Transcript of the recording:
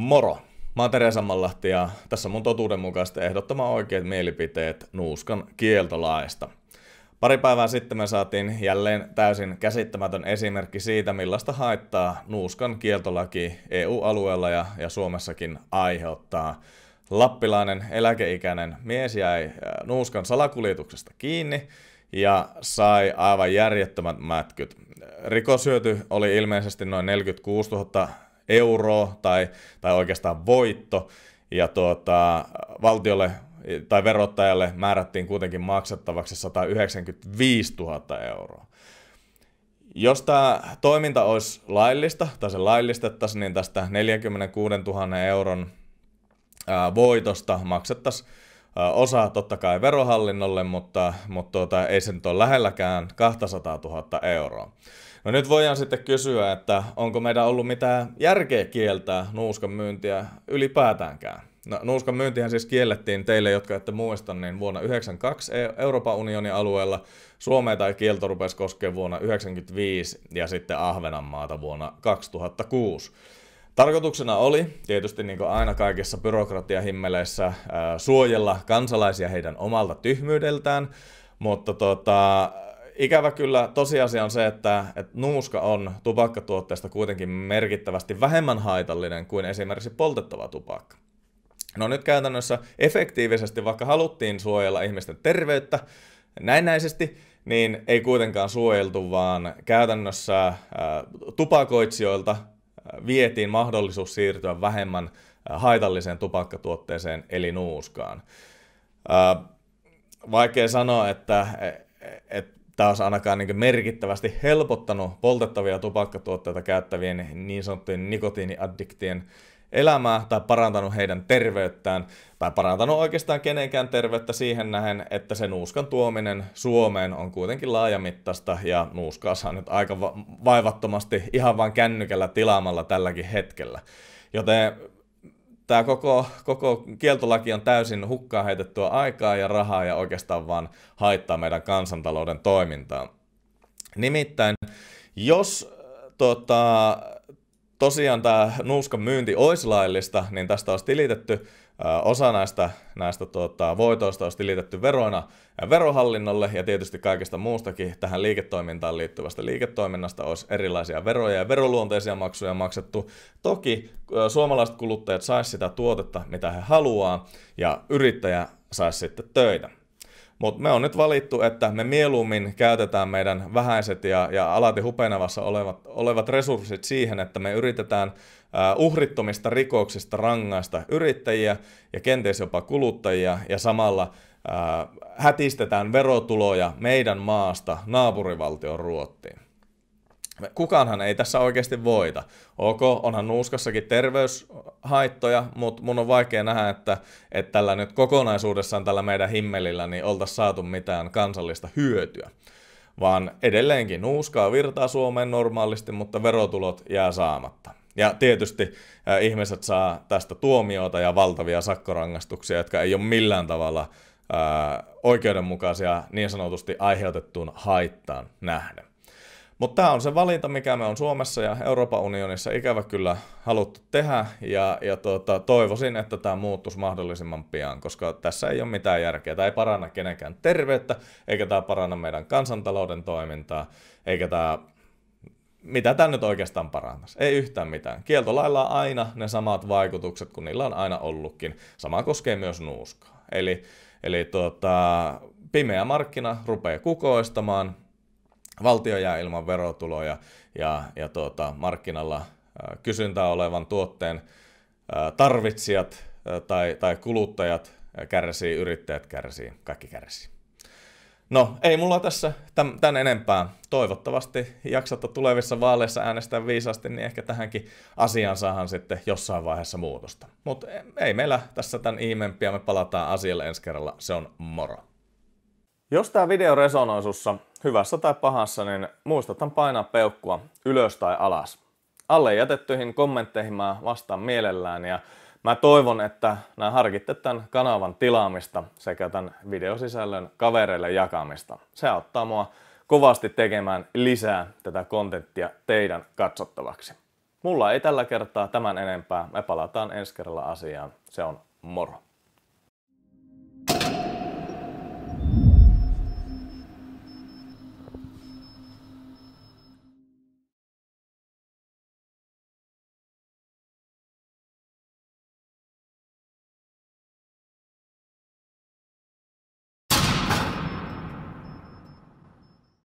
Moro! Mä oon Teresa Mallahti ja tässä on mun totuudenmukaiset ehdottama oikeat mielipiteet nuuskan kieltolaista. Pari päivää sitten me saatiin jälleen täysin käsittämätön esimerkki siitä, millaista haittaa nuuskan kieltolaki EU-alueella ja, ja Suomessakin aiheuttaa. Lappilainen eläkeikäinen mies jäi äh, nuuskan salakuljetuksesta kiinni ja sai aivan järjettömät mätkyt. Rikoshyöty oli ilmeisesti noin 46 000 euroa tai, tai oikeastaan voitto. Ja tuota, valtiolle tai verottajalle määrättiin kuitenkin maksettavaksi 195 000 euroa. Jos tämä toiminta olisi laillista tai se laillistettaisiin, niin tästä 46 000 euron voitosta maksettaisiin osaa totta kai verohallinnolle, mutta, mutta tuota, ei se nyt ole lähelläkään 200 000 euroa. No nyt voidaan sitten kysyä, että onko meidän ollut mitään järkeä kieltää nuuskan myyntiä ylipäätäänkään. No, nuuskan myyntihän siis kiellettiin teille, jotka ette muista, niin vuonna 1992 e- Euroopan unionin alueella. Suomea tai kielto rupesi koskemaan vuonna 1995 ja sitten Ahvenanmaata vuonna 2006. Tarkoituksena oli tietysti niin kuin aina kaikissa byrokratiahimmeleissä äh, suojella kansalaisia heidän omalta tyhmyydeltään, mutta tota, ikävä kyllä tosiasia on se, että, että nuuska on tupakkatuotteesta kuitenkin merkittävästi vähemmän haitallinen kuin esimerkiksi poltettava tupakka. No nyt käytännössä efektiivisesti, vaikka haluttiin suojella ihmisten terveyttä näennäisesti, niin ei kuitenkaan suojeltu, vaan käytännössä ää, äh, tupakoitsijoilta vietiin mahdollisuus siirtyä vähemmän äh, haitalliseen tupakkatuotteeseen eli nuuskaan. Äh, vaikea sanoa, että, e, e, tämä olisi ainakaan niin merkittävästi helpottanut poltettavia tupakkatuotteita käyttävien niin sanottujen nikotiiniaddiktien elämää tai parantanut heidän terveyttään tai parantanut oikeastaan kenenkään terveyttä siihen nähen, että se nuuskan tuominen Suomeen on kuitenkin laajamittaista ja nuuskaa saa nyt aika va- vaivattomasti ihan vain kännykällä tilaamalla tälläkin hetkellä. Joten tämä koko, koko kieltolaki on täysin hukkaan heitettyä aikaa ja rahaa ja oikeastaan vaan haittaa meidän kansantalouden toimintaa. Nimittäin, jos tota, tosiaan tämä nuuskan myynti olisi laillista, niin tästä olisi tilitetty osa näistä, näistä tuota, voitoista olisi tilitetty veroina verohallinnolle ja tietysti kaikesta muustakin tähän liiketoimintaan liittyvästä liiketoiminnasta olisi erilaisia veroja ja veroluonteisia maksuja maksettu. Toki suomalaiset kuluttajat saisi sitä tuotetta, mitä he haluaa ja yrittäjä saisi sitten töitä. Mutta me on nyt valittu, että me mieluummin käytetään meidän vähäiset ja, ja alati hupenevassa olevat, olevat resurssit siihen, että me yritetään uhrittomista rikoksista rangaista yrittäjiä ja kenties jopa kuluttajia ja samalla hätistetään verotuloja meidän maasta naapurivaltion Ruottiin. Kukaanhan ei tässä oikeasti voita. Ok, onhan nuuskassakin terveyshaittoja, mutta mun on vaikea nähdä, että, että tällä nyt kokonaisuudessaan tällä meidän himmelillä niin oltaisiin saatu mitään kansallista hyötyä. Vaan edelleenkin nuuskaa virtaa Suomeen normaalisti, mutta verotulot jää saamatta. Ja tietysti äh, ihmiset saa tästä tuomioita ja valtavia sakkorangaistuksia, jotka ei ole millään tavalla äh, oikeudenmukaisia niin sanotusti aiheutettuun haittaan nähden. Mutta tämä on se valinta, mikä me on Suomessa ja Euroopan unionissa ikävä kyllä haluttu tehdä, ja, ja tuota, toivoisin, että tämä muuttuisi mahdollisimman pian, koska tässä ei ole mitään järkeä. Tämä ei paranna kenenkään terveyttä, eikä tämä paranna meidän kansantalouden toimintaa, eikä tämä mitä tämä nyt oikeastaan parantaisi? Ei yhtään mitään. Kieltolailla on aina ne samat vaikutukset kuin niillä on aina ollutkin. Sama koskee myös nuuskaa. Eli, eli tuota, pimeä markkina rupeaa kukoistamaan, valtio jää ilman verotuloja ja, ja tuota, markkinalla kysyntää olevan tuotteen tarvitsijat tai, tai kuluttajat kärsii, yrittäjät kärsii, kaikki kärsii. No, ei mulla tässä tämän enempää. Toivottavasti jaksatte tulevissa vaaleissa äänestää viisaasti, niin ehkä tähänkin asiaan saahan sitten jossain vaiheessa muutosta. Mutta ei meillä tässä tämän ihmeempiä, me palataan asialle ensi kerralla. Se on moro. Jos tämä video resonoi sussa hyvässä tai pahassa, niin muistathan painaa peukkua ylös tai alas. Alle jätettyihin kommentteihin mä vastaan mielellään ja mä toivon, että nämä harkitte tämän kanavan tilaamista sekä tämän videosisällön kavereille jakamista. Se auttaa mua kovasti tekemään lisää tätä kontenttia teidän katsottavaksi. Mulla ei tällä kertaa tämän enempää. Me palataan ensi kerralla asiaan. Se on moro!